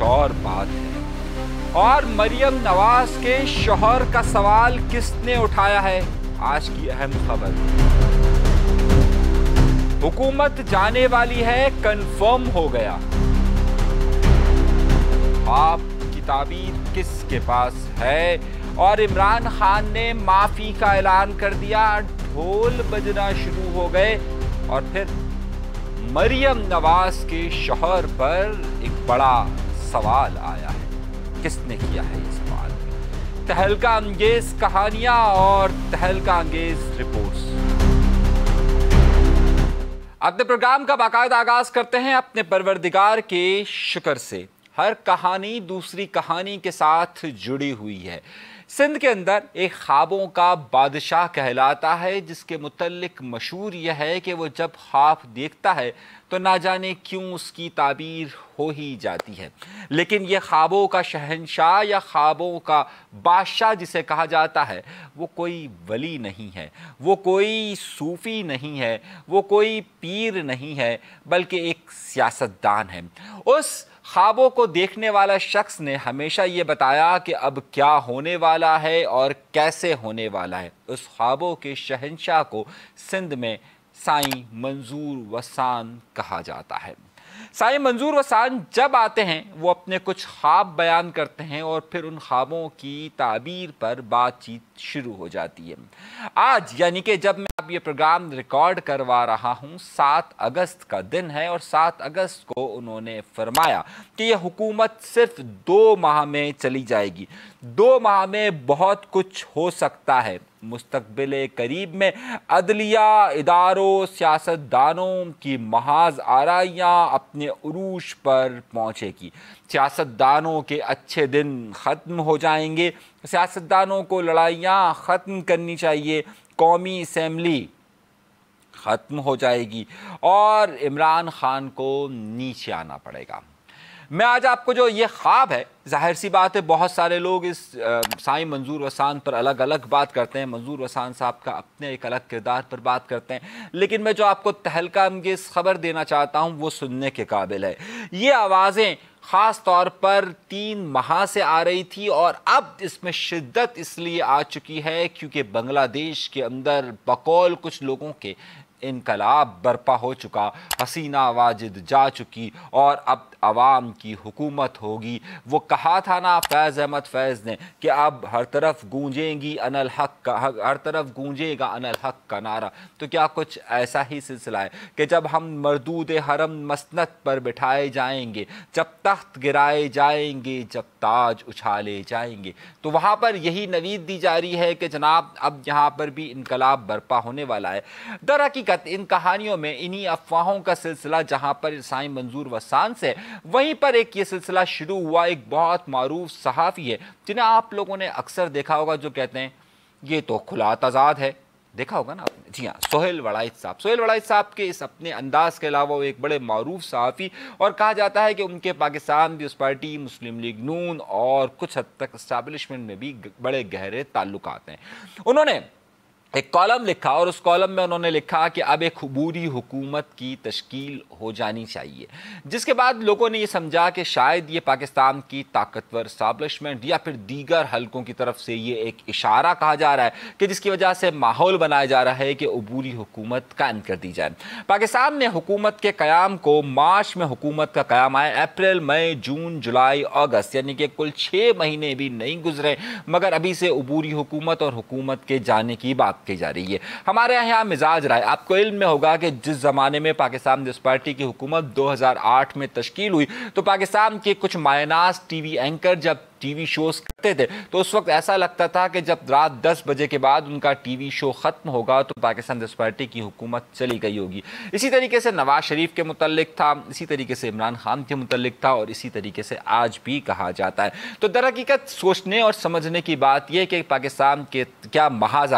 कुछ और बात है और मरियम नवाज के शोहर का सवाल किसने उठाया है आज की अहम खबर हुकूमत जाने वाली है कंफर्म हो गया आप की किसके पास है और इमरान खान ने माफी का ऐलान कर दिया ढोल बजना शुरू हो गए और फिर मरियम नवाज के शोहर पर एक बड़ा सवाल आया है किसने किया है ये सवाल तहलका अंगेज कहानियां और तहलका अंगेज रिपोर्ट्स अपने प्रोग्राम का बाकायदा आगाज करते हैं अपने परवरदिगार के शुक्र से हर कहानी दूसरी कहानी के साथ जुड़ी हुई है सिंध के अंदर एक ख्वाबों का बादशाह कहलाता है जिसके मुतलक मशहूर यह है कि वो जब ख्वाब देखता है तो ना जाने क्यों उसकी ताबीर हो ही जाती है लेकिन ये ख्वाबों का शहनशाह या ख्वाबों का बादशाह जिसे कहा जाता है वो कोई वली नहीं है वो कोई सूफ़ी नहीं है वो कोई पीर नहीं है बल्कि एक सियासतदान है उस ख्वाबों को देखने वाला शख्स ने हमेशा ये बताया कि अब क्या होने वाला है और कैसे होने वाला है उस ख्वाबों के शहनशाह को सिंध में साईं मंजूर वसान कहा जाता है साई मंजूर वसान जब आते हैं वो अपने कुछ ख्वाब बयान करते हैं और फिर उन ख्वाबों की ताबीर पर बातचीत शुरू हो जाती है आज यानी कि जब मैं आप ये प्रोग्राम रिकॉर्ड करवा रहा हूँ सात अगस्त का दिन है और सात अगस्त को उन्होंने फरमाया कि यह हुकूमत सिर्फ दो माह में चली जाएगी दो माह में बहुत कुछ हो सकता है मुस्तबिल करीब में अदलिया इदारों सियासतदानों की महाज आरियाँ अपने अरूज पर पहुँचेगी सियासतदानों के अच्छे दिन ख़त्म हो जाएंगे सियासतदानों को लड़ाइयाँ ख़त्म करनी चाहिए कौमी असम्बली ख़त्म हो जाएगी और इमरान ख़ान को नीचे आना पड़ेगा मैं आज आपको जो ये ख्वाब है जाहिर सी बात है बहुत सारे लोग इस साई मंजूर वसान पर अलग अलग बात करते हैं मंजूर वसान साहब का अपने एक अलग किरदार पर बात करते हैं लेकिन मैं जो आपको तहलका अंगेज़ खबर देना चाहता हूँ वो सुनने के काबिल है ये आवाज़ें ख़ास तौर पर तीन माह से आ रही थी और अब इसमें शिद्दत इसलिए आ चुकी है क्योंकि बांग्लादेश के अंदर बकौल कुछ लोगों के इनकलाब बर्पा हो चुका हसीना वाजिद जा चुकी और अब आवाम की हुकूमत होगी वो कहा था ना फैज़ अहमद फैज़ ने कि अब हर तरफ गूंजेंगी अनल हक का हर तरफ गूंजेगा अनल हक का नारा तो क्या कुछ ऐसा ही सिलसिला है कि जब हम मरदूद हरम मसनत पर बिठाए जाएंगे जब तख्त गिराए जाएंगे जब ताज उछाले जाएंगे तो वहाँ पर यही नवीद दी जा रही है कि जनाब अब यहाँ पर भी इनकलाब बर्पा होने वाला है दरा की हकीकत इन कहानियों में इन्हीं अफवाहों का सिलसिला जहां पर साई मंजूर वसान से वहीं पर एक ये सिलसिला शुरू हुआ एक बहुत मरूफ सहाफ़ी है जिन्हें आप लोगों ने अक्सर देखा होगा जो कहते हैं ये तो खुला तजाद है देखा होगा ना आपने जी हाँ सोहेल वड़ाइद साहब सोहेल वड़ाइद साहब के इस अपने अंदाज के अलावा वो एक बड़े मरूफ सहाफ़ी और कहा जाता है कि उनके Pakistan peace party Muslim League नून और कुछ हद तक इस्टबलिशमेंट में भी बड़े गहरे ताल्लुक हैं उन्होंने एक कॉलम लिखा और उस कॉलम में उन्होंने लिखा कि अब एक अबूरी हुकूमत की तश्कील हो जानी चाहिए जिसके बाद लोगों ने यह समझा कि शायद ये पाकिस्तान की ताकतवर स्टाब्लिशमेंट या फिर दीगर हलकों की तरफ से ये एक इशारा कहा जा रहा है कि जिसकी वजह से माहौल बनाया जा रहा है कि अबूरी हुकूमत कायम कर दी जाए पाकिस्तान ने हुकूमत के क़्याम को मार्च में हुकूमत का क़्याम आया अप्रैल मई जून जुलाई अगस्त यानी कि कुल छः महीने भी नहीं गुजरे मगर अभी से अबूरी हुकूमत और हुकूमत के जाने की बात की जा रही है हमारे यहाँ मिजाज राय आपको इल्म में होगा कि जिस ज़माने में पाकिस्तान पीपल्स पार्टी की हुकूमत 2008 में तश्कील हुई तो पाकिस्तान के कुछ मायनास टीवी एंकर जब टीवी शोज करते थे तो उस वक्त ऐसा लगता था कि जब रात 10 बजे के बाद उनका टीवी शो ख़त्म होगा तो पाकिस्तान पीपल्स पार्टी की हुकूमत चली गई होगी इसी तरीके से नवाज शरीफ के मतलब था इसी तरीके से इमरान खान के मुतलक था और इसी तरीके से आज भी कहा जाता है तो दरहकीकत सोचने और समझने की बात यह कि पाकिस्तान के क्या महाज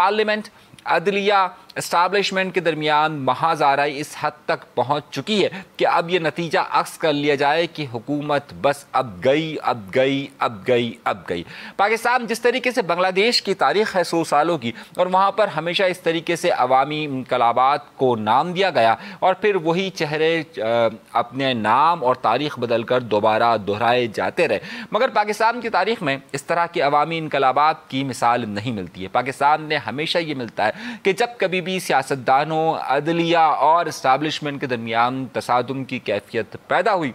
पार्लियामेंट अदलिया इस्टाबलिशमेंट के दरमियान महाजाराई इस हद तक पहुँच चुकी है कि अब ये नतीजा अक्स कर लिया जाए कि हुकूमत बस अब गई अब गई अब गई अब गई पाकिस्तान जिस तरीके से बांग्लादेश की तारीख है सौ सालों की और वहाँ पर हमेशा इस तरीके से अवामी इनकलाबात को नाम दिया गया और फिर वही चेहरे अपने नाम और तारीख बदल कर दोबारा दोहराए जाते रहे मगर पाकिस्तान की तारीख में इस तरह के अवामी इनकलाबात की मिसाल नहीं मिलती है पाकिस्तान ने हमेशा ये मिलता है कि जब कभी कोई भी सियासतदानों अदलिया और इस्टबलिशमेंट के दरमियान तसादम की कैफियत पैदा हुई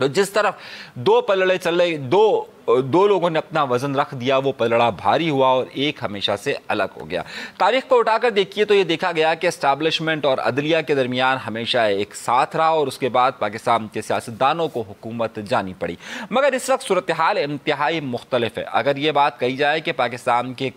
तो जिस तरफ दो पलड़े चल रहे दो दो लोगों ने अपना वजन रख दिया वो पलड़ा भारी हुआ और एक हमेशा से अलग हो गया तारीख को उठाकर देखिए तो ये देखा गया कि इस्टाब्लिशमेंट और अदलिया के दरमियान हमेशा एक साथ रहा और उसके बाद पाकिस्तान के सियासतदानों को हुकूमत जानी पड़ी मगर इस वक्त सूरत हाल इंतहाई मुख्तलिफ है अगर ये बात कही जाए कि पाकिस्तान के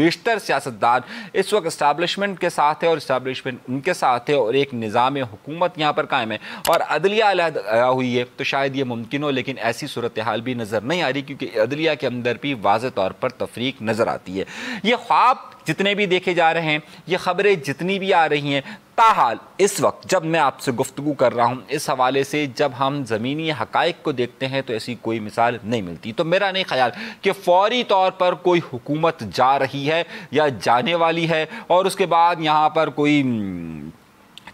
बेशतर सियासतदान इस वक्त इस्टाब्लिशमेंट के साथ है और इस्टाब्लिशमेंट उनके साथ है और एक निज़ाम हुकूमत यहाँ पर कायम है और अदलिया हुई है तो शायद ये मुमकिन हो लेकिन ऐसी सूरत हाल भी नज़र नहीं आई क्योंकि अदलिया के अंदर भी वाज तौर पर तफरीक नज़र आती है ये ख्वाब जितने भी देखे जा रहे हैं ये खबरें जितनी भी आ रही हैं ताहाल इस वक्त जब मैं आपसे गुफ्तु कर रहा हूँ इस हवाले से जब हम ज़मीनी हकाइक को देखते हैं तो ऐसी कोई मिसाल नहीं मिलती तो मेरा नहीं ख्याल कि फौरी तौर पर कोई हुकूमत जा रही है या जाने वाली है और उसके बाद यहाँ पर कोई हम्म,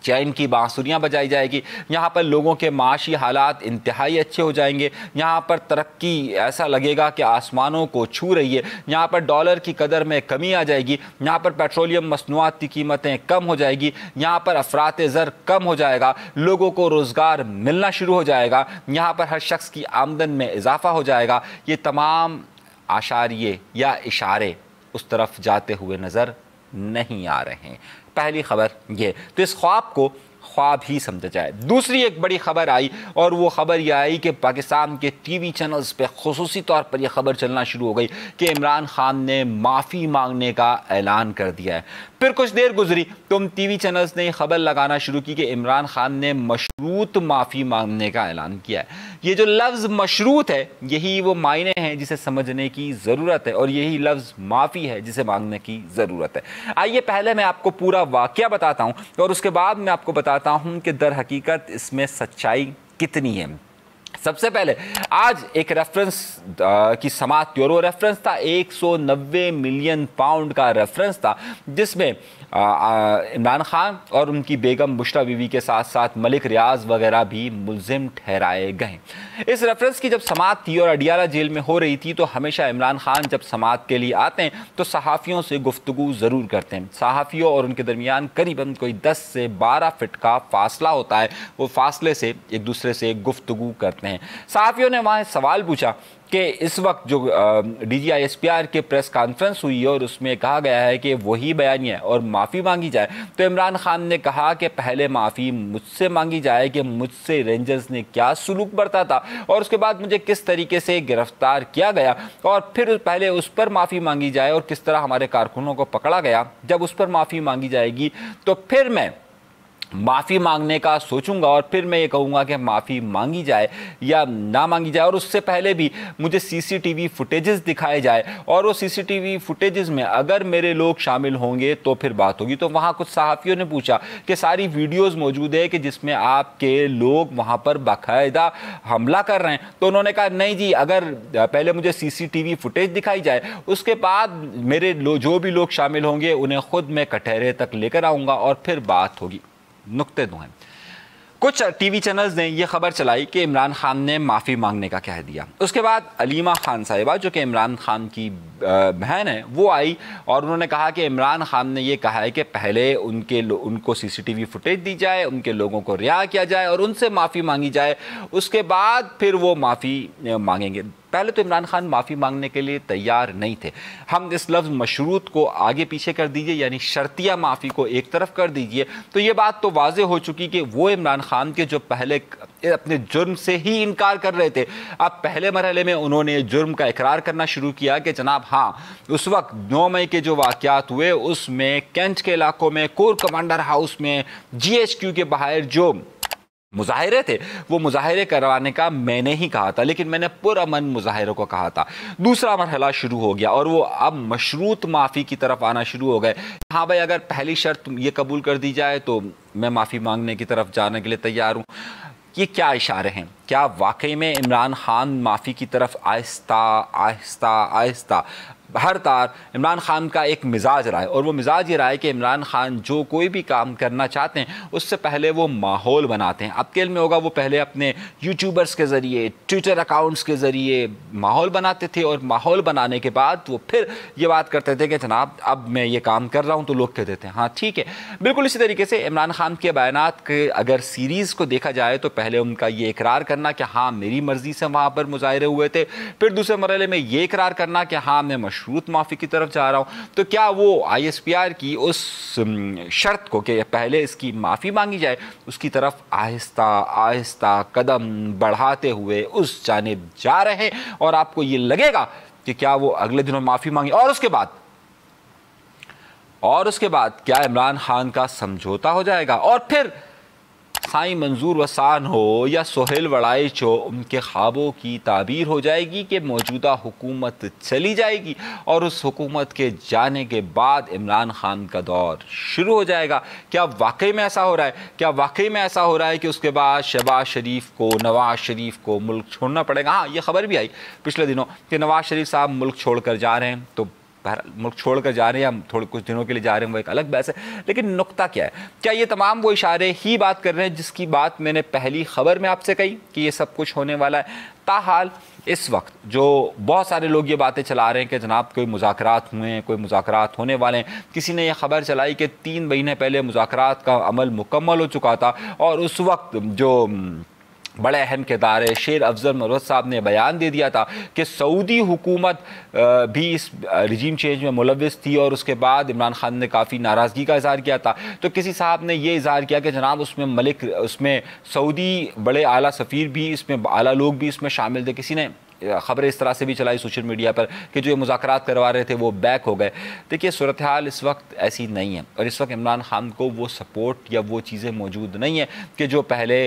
चैन की बाँसुरियाँ बजाई जाएगी यहाँ पर लोगों के माशी हालात इंतहाई अच्छे हो जाएंगे यहाँ पर तरक्की ऐसा लगेगा कि आसमानों को छू रही है यहाँ पर डॉलर की कदर में कमी आ जाएगी यहाँ पर पेट्रोलियम मसनूआत की कीमतें कम हो जाएगी यहाँ पर अफरात ज़र कम हो जाएगा लोगों को रोज़गार मिलना शुरू हो जाएगा यहाँ पर हर शख्स की आमदन में इजाफा हो जाएगा ये तमाम आशारिये या इशारे उस तरफ जाते हुए नज़र नहीं आ रहे हैं पहली खबर ये तो इस ख्वाब को ख्वाब ही समझा जाए दूसरी एक बड़ी खबर आई और वो खबर यह आई कि पाकिस्तान के टीवी चैनल्स पे खसूस तौर पर यह खबर चलना शुरू हो गई कि इमरान खान ने माफ़ी मांगने का ऐलान कर दिया है फिर कुछ देर गुजरी तो टी टीवी चैनल्स ने खबर लगाना शुरू की कि इमरान खान ने मशरूत माफ़ी मांगने का ऐलान किया है ये जो लफ्ज़ मशरूत है यही वो मायने हैं जिसे समझने की ज़रूरत है और यही लफ्ज़ माफ़ी है जिसे मांगने की ज़रूरत है आइए पहले मैं आपको पूरा वाक्य बताता हूँ और उसके बाद मैं आपको बताता हूँ कि दर हकीकत इसमें सच्चाई कितनी है सबसे पहले आज एक रेफरेंस की समात वो रेफरेंस था 190 मिलियन पाउंड का रेफरेंस था जिसमें इमरान खान और उनकी बेगम बुश्रा बीवी के साथ साथ मलिक रियाज वगैरह भी मुलजिम ठहराए गए इस रेफरेंस की जब समात थी और अडियाला जेल में हो रही थी तो हमेशा इमरान खान जब समात के लिए आते हैं तो सहाफ़ियों से गुफ्तु ज़रूर करते हैं सहाफ़ियों और उनके दरमियान करीबन कोई दस से बारह फिट का फासला होता है वो फासले से एक दूसरे से गुफ्तु करते हैं हैं सहाफ़ियों ने वहाँ सवाल पूछा कि इस वक्त जो D G I S P R press conference हुई है और उसमें कहा गया है कि वही बयानी है और माफ़ी मांगी जाए तो इमरान खान ने कहा कि पहले माफ़ी मुझसे मांगी जाए कि मुझसे रेंजर्स ने क्या सलूक बरता था और उसके बाद मुझे किस तरीके से गिरफ़्तार किया गया और फिर पहले उस पर माफ़ी मांगी जाए और किस तरह हमारे कारकुनों को पकड़ा गया जब उस पर माफ़ी मांगी जाएगी तो फिर मैं माफ़ी मांगने का सोचूंगा और फिर मैं ये कहूँगा कि माफ़ी मांगी जाए या ना मांगी जाए और उससे पहले भी मुझे सीसीटीवी फुटेजेस दिखाए जाए और वो सीसीटीवी फुटेजेस में अगर मेरे लोग शामिल होंगे तो फिर बात होगी तो वहाँ कुछ सहाफ़ियों ने पूछा कि सारी वीडियोस मौजूद है कि जिसमें आपके लोग वहाँ पर बाकायदा हमला कर रहे हैं तो उन्होंने कहा नहीं जी अगर पहले मुझे सी फुटेज दिखाई जाए उसके बाद मेरे जो भी लोग शामिल होंगे उन्हें ख़ुद मैं कटहरे तक लेकर आऊँगा और फिर बात होगी नुकते दो तो हैं कुछ टीवी चैनल्स ने यह खबर चलाई कि इमरान खान ने माफ़ी मांगने का कह दिया उसके बाद अलीमा खान साहिबा जो कि इमरान खान की बहन है वो आई और उन्होंने कहा कि इमरान खान ने यह कहा है कि पहले उनके उनको सीसीटीवी फुटेज दी जाए उनके लोगों को रिहा किया जाए और उनसे माफ़ी मांगी जाए उसके बाद फिर वो माफ़ी मांगेंगे पहले तो इमरान खान माफ़ी मांगने के लिए तैयार नहीं थे हम इस लफ्ज़ मशरूत को आगे पीछे कर दीजिए यानी शर्तिया माफ़ी को एक तरफ कर दीजिए तो ये बात तो वाज हो चुकी कि वो इमरान खान के जो पहले अपने जुर्म से ही इनकार कर रहे थे अब पहले मरहले में उन्होंने जुर्म का इकरार करना शुरू किया कि जनाब हाँ उस वक्त नौ मई के जो वाक़ात हुए उसमें कैंट के इलाकों में कोर कमांडर हाउस में जी के बाहर जो मुजाहरे थे वो मुजाहरे करवाने का मैंने ही कहा था लेकिन मैंने पुरमन मुजाहरे को कहा था दूसरा मरहला शुरू हो गया और वो अब मशरूत माफ़ी की तरफ आना शुरू हो गए हाँ भाई अगर पहली शर्त ये कबूल कर दी जाए तो मैं माफ़ी मांगने की तरफ जाने के लिए तैयार हूँ ये क्या इशारे हैं क्या वाकई में इमरान खान माफ़ी की तरफ आहिस्ता आहिस्ता आहिस्ता हर तार इमरान खान का एक मिजाज रहा है और वो मिजाज ये रहा है कि इमरान खान जो कोई भी काम करना चाहते हैं उससे पहले वो माहौल बनाते हैं अब केल में होगा वो पहले अपने यूट्यूबर्स के ज़रिए ट्विटर अकाउंट्स के ज़रिए माहौल बनाते थे और माहौल बनाने के बाद वो फिर ये बात करते थे कि जनाब अब मैं ये काम कर रहा हूँ तो लोग कह देते हैं हाँ ठीक है बिल्कुल इसी तरीके से इमरान खान के बयान के अगर सीरीज़ को देखा जाए तो पहले उनका ये इकरार करना कि हाँ मेरी मर्ज़ी से वहाँ पर मुजाहरे हुए थे फिर दूसरे मरल में ये इकरार करना कि हाँ मैं मशरूत माफ़ी की तरफ जा रहा हूँ तो क्या वो आई की उस शर्त को कि पहले इसकी माफ़ी मांगी जाए उसकी तरफ आहिस्ता आहिस्ता कदम बढ़ाते हुए उस जानब जा रहे हैं और आपको ये लगेगा कि क्या वो अगले दिनों माफ़ी मांगी और उसके बाद और उसके बाद क्या इमरान खान का समझौता हो जाएगा और फिर साई मंजूर वसान हो या सोहेल वड़ाइच हो उनके ख्वाबों की ताबीर हो जाएगी कि मौजूदा हुकूमत चली जाएगी और उस हुकूमत के जाने के बाद इमरान खान का दौर शुरू हो जाएगा क्या वाकई में ऐसा हो रहा है क्या वाकई में ऐसा हो रहा है कि उसके बाद शहबाज शरीफ को नवाज शरीफ को मुल्क छोड़ना पड़ेगा हाँ ये खबर भी आई पिछले दिनों कि नवाज शरीफ साहब मुल्क छोड़ कर जा रहे हैं तो मुल्क छोड़ कर जा रहे हैं या थोड़े कुछ दिनों के लिए जा रहे हैं वो एक अलग बहस है लेकिन नुकता क्या है क्या ये तमाम वो इशारे ही बात कर रहे हैं जिसकी बात मैंने पहली खबर में आपसे कही कि ये सब कुछ होने वाला है ताहाल इस वक्त जो बहुत सारे लोग ये बातें चला रहे हैं कि जनाब कोई मुजाकरात हुए हैं कोई मुजाकरात होने वाले हैं किसी ने यह खबर चलाई कि तीन महीने पहले मुजाकरात का अमल मुकम्मल हो चुका था और उस वक्त जो बड़े अहम किरदार है शेर अफजल मरवत साहब ने बयान दे दिया था कि सऊदी हुकूमत भी इस रिजीम चेंज में मुलविस थी और उसके बाद इमरान खान ने काफ़ी नाराज़गी का इजहार किया था तो किसी साहब ने यह इजहार किया कि जनाब उसमें मलिक उसमें सऊदी बड़े आला सफ़ीर भी इसमें आला लोग भी इसमें शामिल थे किसी ने खबरें इस तरह से भी चलाई सोशल मीडिया पर कि जो ये मुजाकर करवा रहे थे वो बैक हो गए देखिए सूरत हाल इस वक्त ऐसी नहीं है और इस वक्त इमरान खान को वो सपोर्ट या वो चीज़ें मौजूद नहीं हैं कि जो पहले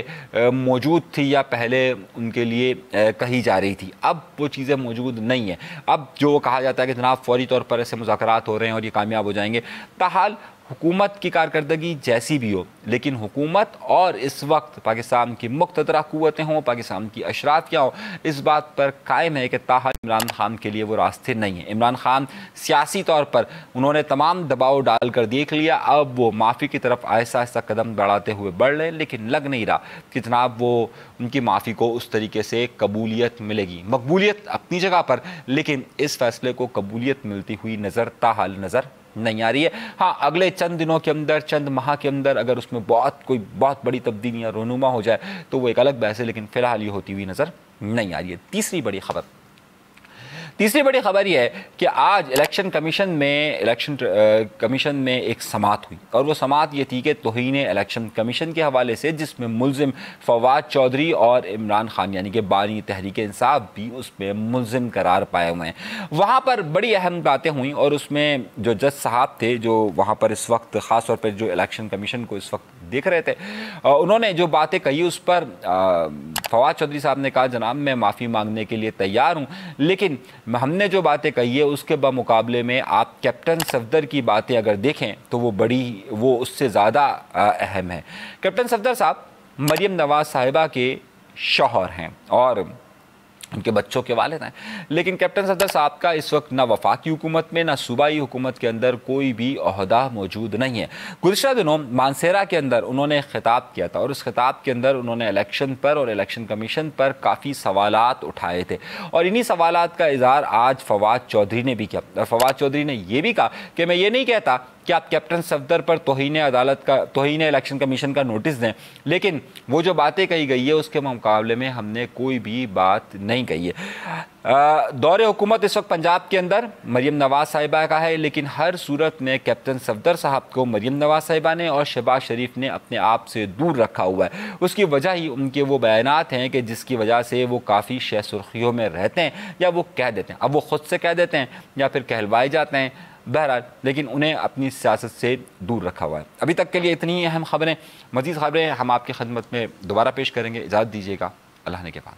मौजूद थी या पहले उनके लिए कही जा रही थी अब वो चीज़ें मौजूद नहीं हैं अब जो कहा जाता है कि जनाब फौरी तौर पर ऐसे मुजाकर हो रहे हैं और ये कामयाब हो जाएंगे ताहाल हुकूमत की कारकर्दगी जैसी भी हो लेकिन हुकूमत और इस वक्त पाकिस्तान की मुख्तरा क़वतें हों पाकिस्तान की अशरात क्या हों इस बात पर कायम है कि ताहर इमरान खान के लिए वो रास्ते नहीं हैं इमरान खान सियासी तौर पर उन्होंने तमाम दबाव डाल कर देख लिया अब वो माफ़ी की तरफ आहिस्ता आहिस्ता कदम बढ़ाते हुए बढ़ रहे लेकिन लग नहीं रहा कि जनाब वो उनकी माफ़ी को उस तरीके से कबूलियत मिलेगी मकबूलियत अपनी जगह पर लेकिन इस फैसले को कबूलियत मिलती हुई नज़र ताहाल नज़र नहीं आ रही है हाँ अगले चंद दिनों के अंदर चंद माह के अंदर अगर उसमें बहुत कोई बहुत बड़ी तब्दीलियाँ रोनुमा हो जाए तो वो एक अलग बहस है लेकिन फ़िलहाल ये होती हुई नज़र नहीं आ रही है तीसरी बड़ी खबर तीसरी बड़ी खबर यह है कि आज इलेक्शन कमीशन में इलेक्शन कमीशन में एक समात हुई और वो समात ये थी कि तोहन इलेक्शन कमीशन के हवाले से जिसमें मुलजिम फवाद चौधरी और इमरान खान यानी कि बानी तहरीक इंसाफ भी उसमें मुलिम करार पाए हुए हैं वहाँ पर बड़ी अहम बातें हुई और उसमें जो जज साहब थे जो वहाँ पर इस वक्त ख़ास तौर पर जो इलेक्शन कमीशन को इस वक्त देख रहे थे उन्होंने जो बातें कही उस पर फवाद चौधरी साहब ने कहा जनाब मैं माफ़ी मांगने के लिए तैयार हूँ लेकिन हमने जो बातें कही है उसके बमुकाबले में आप कैप्टन सफदर की बातें अगर देखें तो वो बड़ी वो उससे ज़्यादा अहम है कैप्टन सफदर साहब मरियम नवाज साहिबा के शौहर हैं और उनके बच्चों के वाले हैं लेकिन कैप्टन सदर साहब का इस वक्त ना वफाकी हुकूमत में ना सूबाई हुकूमत के अंदर कोई भी अहदा मौजूद नहीं है गुजशत दिनों मानसेरा के अंदर उन्होंने खिताब किया था और उस खिताब के अंदर उन्होंने इलेक्शन पर और इलेक्शन कमीशन पर काफ़ी सवाल उठाए थे और इन्हीं सवाल का इजहार आज फवाद चौधरी ने भी किया और फवाद चौधरी ने यह भी कहा कि मैं ये नहीं कहता कि आप कैप्टन सफदर पर तोहन अदालत का तोहन इलेक्शन कमीशन का नोटिस दें लेकिन वो जो बातें कही गई है उसके मुकाबले में हमने कोई भी बात नहीं नहीं कही है दौर हुकूमत इस वक्त पंजाब के अंदर मरीम नवाज़ साहिबा का है लेकिन हर सूरत में कैप्टन सफदर साहब को मरीम नवाज़ साहिबा ने और शहबाज शरीफ ने अपने आप से दूर रखा हुआ है उसकी वजह ही उनके वो बयान हैं कि जिसकी वजह से वो काफ़ी शह सुर्खियों में रहते हैं या वो कह देते हैं अब वो ख़ुद से कह देते हैं या फिर कहलवाए जाते हैं बहरहाल लेकिन उन्हें अपनी सियासत से दूर रखा हुआ है अभी तक के लिए इतनी ही अहम खबरें मज़ीद खबरें हम आपकी खदमत में दोबारा पेश करेंगे इजाज़त दीजिएगा अल्लाह ने के बाद